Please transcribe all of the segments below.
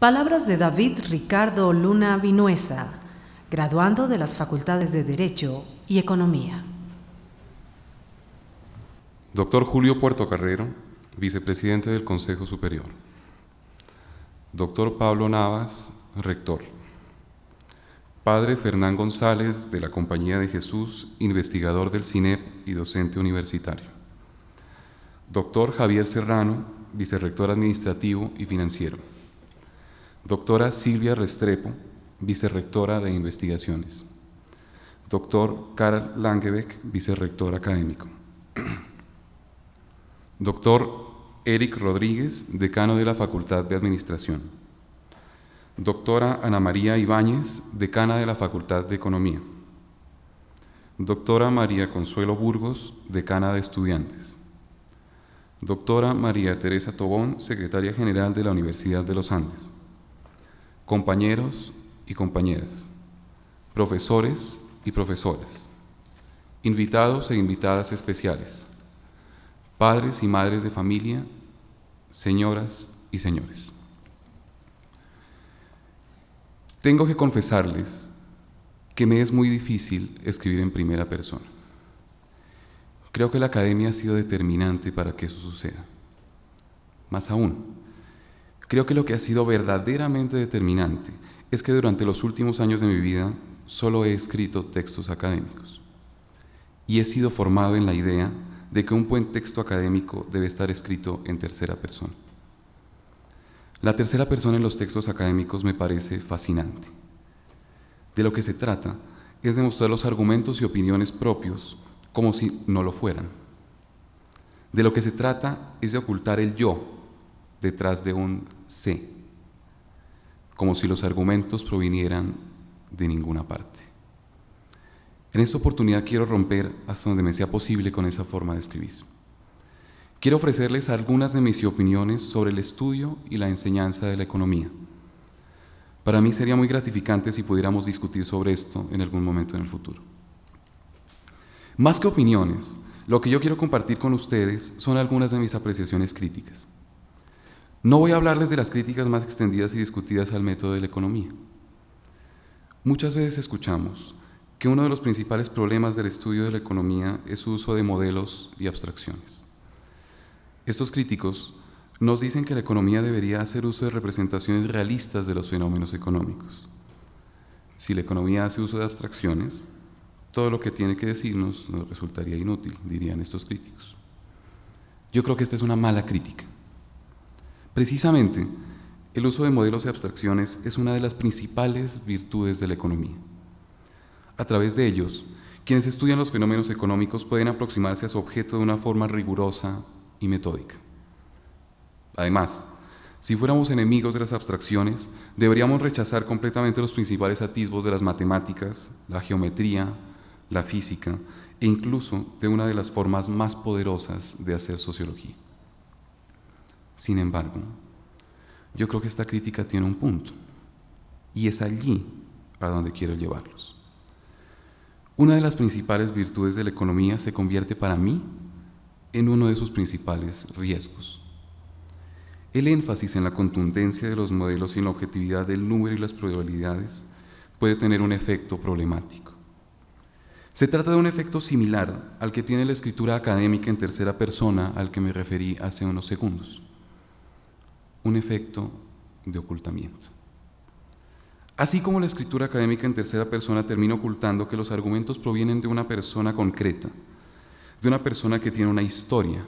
Palabras de David Ricardo Luna Vinuesa, graduando de las Facultades de Derecho y Economía. Doctor Julio Puerto Carrero, vicepresidente del Consejo Superior. Doctor Pablo Navas, rector. Padre Fernán González, de la Compañía de Jesús, investigador del CINEP y docente universitario. Doctor Javier Serrano, vicerrector administrativo y financiero. Doctora Silvia Restrepo, vicerrectora de investigaciones. Doctor Karl Langebeck, vicerrector académico. Doctor Eric Rodríguez, decano de la Facultad de Administración. Doctora Ana María Ibáñez, decana de la Facultad de Economía. Doctora María Consuelo Burgos, decana de Estudiantes. Doctora María Teresa Tobón, secretaria general de la Universidad de los Andes compañeros y compañeras, profesores y profesoras, invitados e invitadas especiales, padres y madres de familia, señoras y señores. Tengo que confesarles que me es muy difícil escribir en primera persona. Creo que la academia ha sido determinante para que eso suceda. Más aún, Creo que lo que ha sido verdaderamente determinante es que durante los últimos años de mi vida solo he escrito textos académicos y he sido formado en la idea de que un buen texto académico debe estar escrito en tercera persona. La tercera persona en los textos académicos me parece fascinante. De lo que se trata es de mostrar los argumentos y opiniones propios como si no lo fueran. De lo que se trata es de ocultar el yo detrás de un C, como si los argumentos provinieran de ninguna parte. En esta oportunidad quiero romper hasta donde me sea posible con esa forma de escribir. Quiero ofrecerles algunas de mis opiniones sobre el estudio y la enseñanza de la economía. Para mí sería muy gratificante si pudiéramos discutir sobre esto en algún momento en el futuro. Más que opiniones, lo que yo quiero compartir con ustedes son algunas de mis apreciaciones críticas. No voy a hablarles de las críticas más extendidas y discutidas al método de la economía. Muchas veces escuchamos que uno de los principales problemas del estudio de la economía es su uso de modelos y abstracciones. Estos críticos nos dicen que la economía debería hacer uso de representaciones realistas de los fenómenos económicos. Si la economía hace uso de abstracciones, todo lo que tiene que decirnos nos resultaría inútil, dirían estos críticos. Yo creo que esta es una mala crítica. Precisamente, el uso de modelos y abstracciones es una de las principales virtudes de la economía. A través de ellos, quienes estudian los fenómenos económicos pueden aproximarse a su objeto de una forma rigurosa y metódica. Además, si fuéramos enemigos de las abstracciones, deberíamos rechazar completamente los principales atisbos de las matemáticas, la geometría, la física e incluso de una de las formas más poderosas de hacer sociología. Sin embargo, yo creo que esta crítica tiene un punto y es allí a donde quiero llevarlos. Una de las principales virtudes de la economía se convierte para mí en uno de sus principales riesgos. El énfasis en la contundencia de los modelos y en la objetividad del número y las probabilidades puede tener un efecto problemático. Se trata de un efecto similar al que tiene la escritura académica en tercera persona al que me referí hace unos segundos un efecto de ocultamiento. Así como la escritura académica en tercera persona termina ocultando que los argumentos provienen de una persona concreta, de una persona que tiene una historia,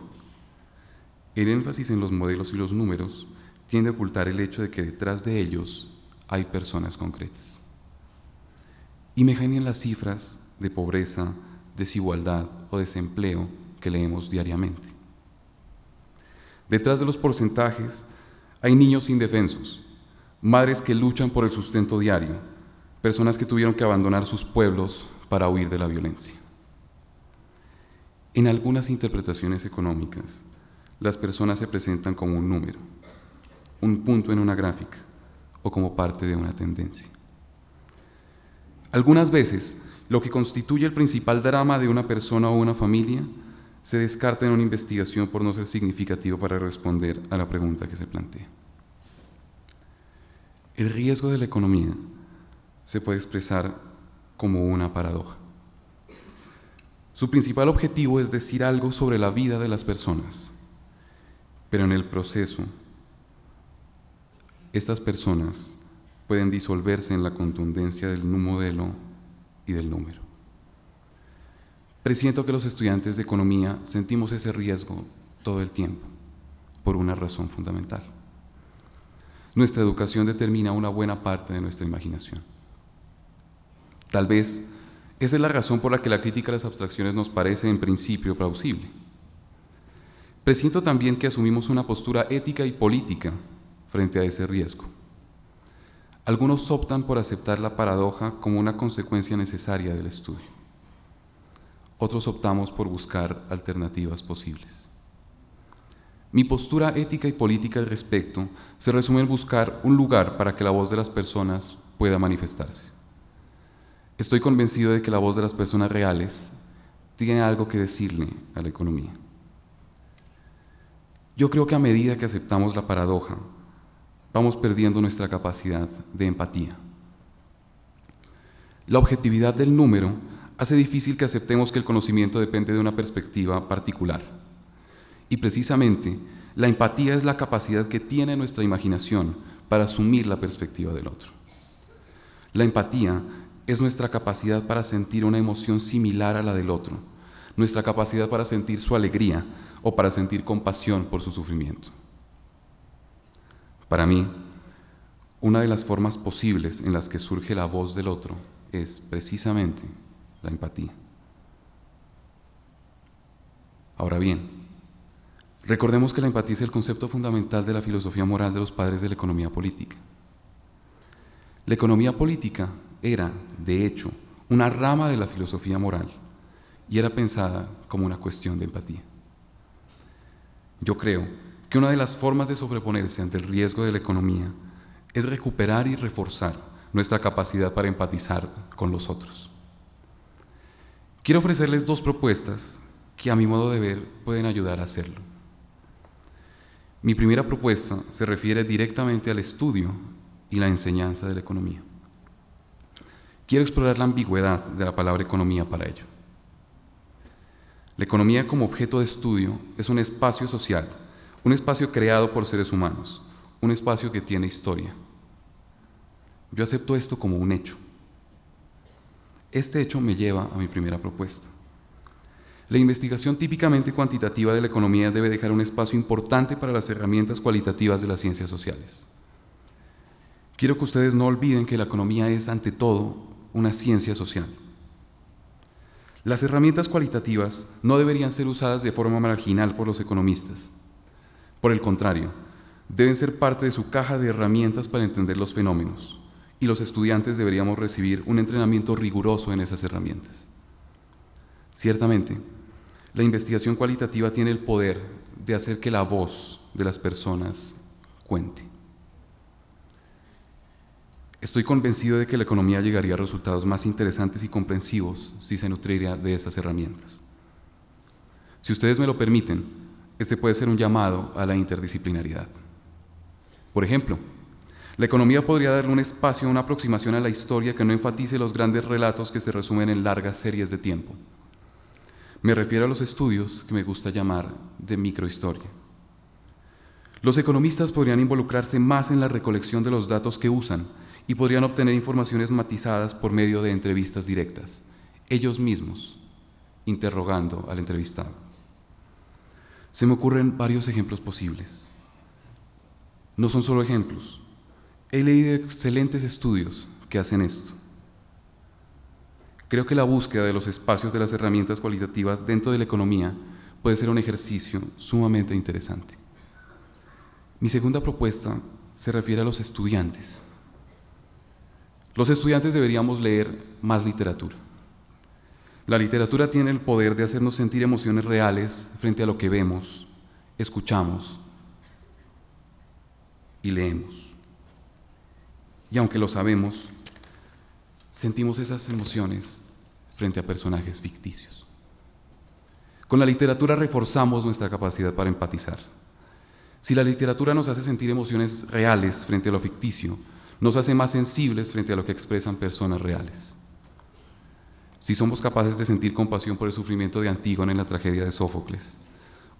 el énfasis en los modelos y los números tiende a ocultar el hecho de que detrás de ellos hay personas concretas. Y me las cifras de pobreza, desigualdad o desempleo que leemos diariamente. Detrás de los porcentajes hay niños indefensos, madres que luchan por el sustento diario, personas que tuvieron que abandonar sus pueblos para huir de la violencia. En algunas interpretaciones económicas, las personas se presentan como un número, un punto en una gráfica o como parte de una tendencia. Algunas veces, lo que constituye el principal drama de una persona o una familia se descarta en una investigación por no ser significativo para responder a la pregunta que se plantea. El riesgo de la economía se puede expresar como una paradoja. Su principal objetivo es decir algo sobre la vida de las personas, pero en el proceso estas personas pueden disolverse en la contundencia del modelo y del número. Presiento que los estudiantes de economía sentimos ese riesgo todo el tiempo, por una razón fundamental. Nuestra educación determina una buena parte de nuestra imaginación. Tal vez esa es la razón por la que la crítica a las abstracciones nos parece en principio plausible. Presiento también que asumimos una postura ética y política frente a ese riesgo. Algunos optan por aceptar la paradoja como una consecuencia necesaria del estudio otros optamos por buscar alternativas posibles. Mi postura ética y política al respecto se resume en buscar un lugar para que la voz de las personas pueda manifestarse. Estoy convencido de que la voz de las personas reales tiene algo que decirle a la economía. Yo creo que a medida que aceptamos la paradoja, vamos perdiendo nuestra capacidad de empatía. La objetividad del número hace difícil que aceptemos que el conocimiento depende de una perspectiva particular. Y precisamente, la empatía es la capacidad que tiene nuestra imaginación para asumir la perspectiva del otro. La empatía es nuestra capacidad para sentir una emoción similar a la del otro, nuestra capacidad para sentir su alegría o para sentir compasión por su sufrimiento. Para mí, una de las formas posibles en las que surge la voz del otro es precisamente la empatía. Ahora bien, recordemos que la empatía es el concepto fundamental de la filosofía moral de los padres de la economía política. La economía política era, de hecho, una rama de la filosofía moral y era pensada como una cuestión de empatía. Yo creo que una de las formas de sobreponerse ante el riesgo de la economía es recuperar y reforzar nuestra capacidad para empatizar con los otros. Quiero ofrecerles dos propuestas que a mi modo de ver pueden ayudar a hacerlo. Mi primera propuesta se refiere directamente al estudio y la enseñanza de la economía. Quiero explorar la ambigüedad de la palabra economía para ello. La economía como objeto de estudio es un espacio social, un espacio creado por seres humanos, un espacio que tiene historia. Yo acepto esto como un hecho este hecho me lleva a mi primera propuesta. La investigación típicamente cuantitativa de la economía debe dejar un espacio importante para las herramientas cualitativas de las ciencias sociales. Quiero que ustedes no olviden que la economía es, ante todo, una ciencia social. Las herramientas cualitativas no deberían ser usadas de forma marginal por los economistas. Por el contrario, deben ser parte de su caja de herramientas para entender los fenómenos y los estudiantes deberíamos recibir un entrenamiento riguroso en esas herramientas. Ciertamente, la investigación cualitativa tiene el poder de hacer que la voz de las personas cuente. Estoy convencido de que la economía llegaría a resultados más interesantes y comprensivos si se nutriría de esas herramientas. Si ustedes me lo permiten, este puede ser un llamado a la interdisciplinaridad. Por ejemplo, la economía podría darle un espacio a una aproximación a la historia que no enfatice los grandes relatos que se resumen en largas series de tiempo. Me refiero a los estudios que me gusta llamar de microhistoria. Los economistas podrían involucrarse más en la recolección de los datos que usan y podrían obtener informaciones matizadas por medio de entrevistas directas, ellos mismos interrogando al entrevistado. Se me ocurren varios ejemplos posibles. No son solo ejemplos, He leído excelentes estudios que hacen esto. Creo que la búsqueda de los espacios de las herramientas cualitativas dentro de la economía puede ser un ejercicio sumamente interesante. Mi segunda propuesta se refiere a los estudiantes. Los estudiantes deberíamos leer más literatura. La literatura tiene el poder de hacernos sentir emociones reales frente a lo que vemos, escuchamos y leemos. Y aunque lo sabemos, sentimos esas emociones frente a personajes ficticios. Con la literatura reforzamos nuestra capacidad para empatizar. Si la literatura nos hace sentir emociones reales frente a lo ficticio, nos hace más sensibles frente a lo que expresan personas reales. Si somos capaces de sentir compasión por el sufrimiento de Antígona en la tragedia de Sófocles,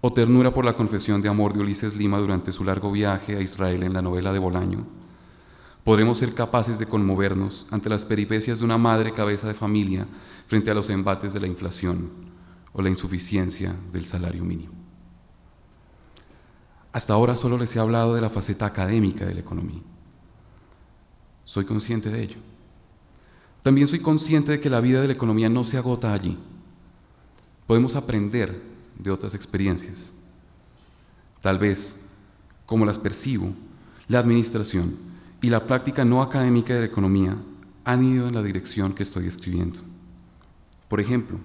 o ternura por la confesión de amor de Ulises Lima durante su largo viaje a Israel en la novela de Bolaño, podremos ser capaces de conmovernos ante las peripecias de una madre cabeza de familia frente a los embates de la inflación o la insuficiencia del salario mínimo. Hasta ahora solo les he hablado de la faceta académica de la economía. Soy consciente de ello. También soy consciente de que la vida de la economía no se agota allí. Podemos aprender de otras experiencias. Tal vez, como las percibo, la administración y la práctica no académica de la economía han ido en la dirección que estoy escribiendo. Por ejemplo,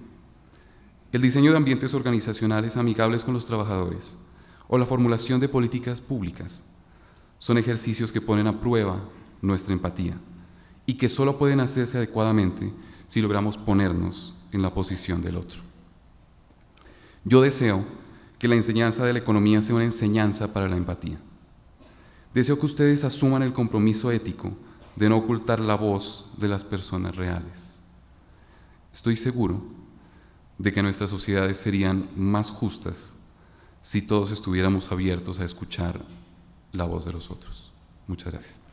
el diseño de ambientes organizacionales amigables con los trabajadores o la formulación de políticas públicas son ejercicios que ponen a prueba nuestra empatía y que solo pueden hacerse adecuadamente si logramos ponernos en la posición del otro. Yo deseo que la enseñanza de la economía sea una enseñanza para la empatía Deseo que ustedes asuman el compromiso ético de no ocultar la voz de las personas reales. Estoy seguro de que nuestras sociedades serían más justas si todos estuviéramos abiertos a escuchar la voz de los otros. Muchas gracias.